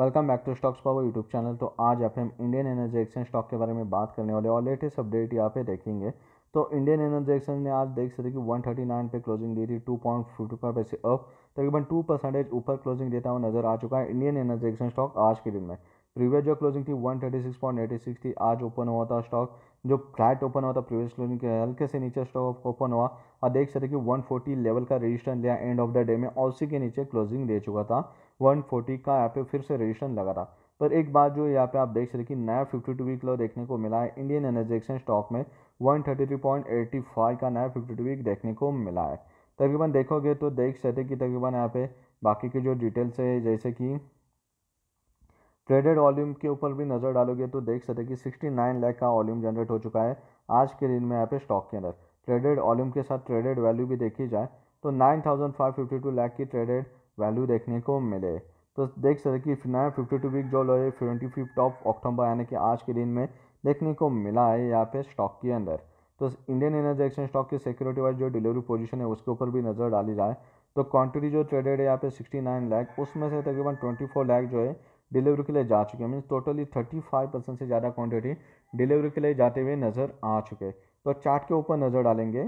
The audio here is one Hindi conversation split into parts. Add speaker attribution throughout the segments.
Speaker 1: welcome back to stocks power YouTube channel तो आज आप हम इंडियन एनर्जी एक्सचेंज स्टॉक के बारे में बात करने वाले और लेटेस्ट अपडेट यहाँ पे देखेंगे तो इंडियन एनर्जी एक्सचेंज ने आज देख सकते कि 139 पे क्लोजिंग दी थी टू पॉइंट फिफ्टी फाइव पैसे अप तकरीबन टू परसेंटेज ऊपर क्लोजिंग देता हुआ नजर आ चुका है इंडियन एनर्जी एक्सचेंज स्टॉक आज के दिन में प्रीवियस जो क्लोजिंग थी one thirty six point eighty six थी आज ओपन हुआ था स्टॉक जो फ्लैट ओपन हुआ था प्रीवियस क्लोजिंग के हल्के से नीचे स्टॉक ओपन हुआ और देख सकते कि वन फोर्टी लेवल का रजिस्ट्रेशन दिया एंड ऑफ द डे में और उसी के नीचे क्लोजिंग दे चुका था वन फोर्टी का यहाँ पे फिर से रजिस्ट्रेशन लगा था पर एक बात जो यहाँ पे आप देख सकते कि नया फिफ्टी टू वीक लो देखने को मिला है इंडियन एनर्जी एक्सचेंज स्टॉक में one thirty three point five का नया फिफ्टी टू वीक देखने को मिला है तकरीबन देखोगे तो देख सकते कि तकरीबन यहाँ पे बाकी के जो डिटेल्स है जैसे कि ट्रेडेड वॉल्यूम के ऊपर भी नज़र डालोगे तो देख सकते कि सिक्सटी नाइन लैख का वॉल्यूम जनरेट हो चुका है आज के दिन में यहाँ पे स्टॉक के अंदर ट्रेडेड वॉल्यूम के साथ ट्रेडेड वैल्यू भी देखी जाए तो nine thousand five fifty two lakh की ट्रेडेड वैल्यू देखने को मिले तो देख सकते कि नया फिफ्टी टू वीक जो लो है ट्वेंटी फिफ्थ ऑफ अक्टूबर यानी कि आज के दिन में देखने को मिला है यहाँ पे स्टॉक के अंदर तो इंडियन एनर्जी एक्सचेंज स्टॉक की सिक्योरिटी वाइज जो डिलीवरी पोजीशन है उसके ऊपर भी नज़र डाली जाए तो क्वांटिटी जो ट्रेडेड है यहाँ पे सिक्सटी नाइन लैख उसमें से तकरीबन फोर लैख जो है डिलीवरी के लिए जा चुके हैं mean totally thirty five percent से ज़्यादा क्वांटिटी डिलीवरी के लिए जाते हुए नज़र आ चुके हैं तो चार्ट के ऊपर नज़र डालेंगे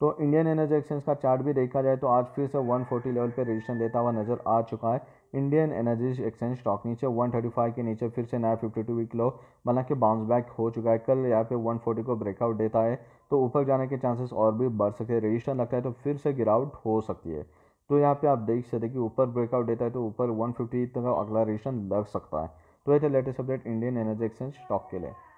Speaker 1: तो इंडियन एनर्जी एक्सचेंज का चार्ट भी देखा जाए तो आज फिर से 140 लेवल पर रजिस्ट्रेशन देता हुआ नज़र आ चुका है इंडियन एनर्जी एक्सचेंज स्टॉक नीचे 135 के नीचे फिर से नया 52 वीक लो हालांकि बाउंस बैक हो चुका है कल यहाँ पे 140 को ब्रेकआउट देता है तो ऊपर जाने के चांसेस और भी बढ़ सकते हैं रजिस्ट्रेशन लगता है तो फिर से गिरावट हो सकती है तो यहाँ पे आप देख सकते हैं कि ऊपर ब्रेकआउट देता है तो ऊपर 150 तक का अगला रेशन लग सकता है तो ये थे latest update Indian energy exchange stock के लिए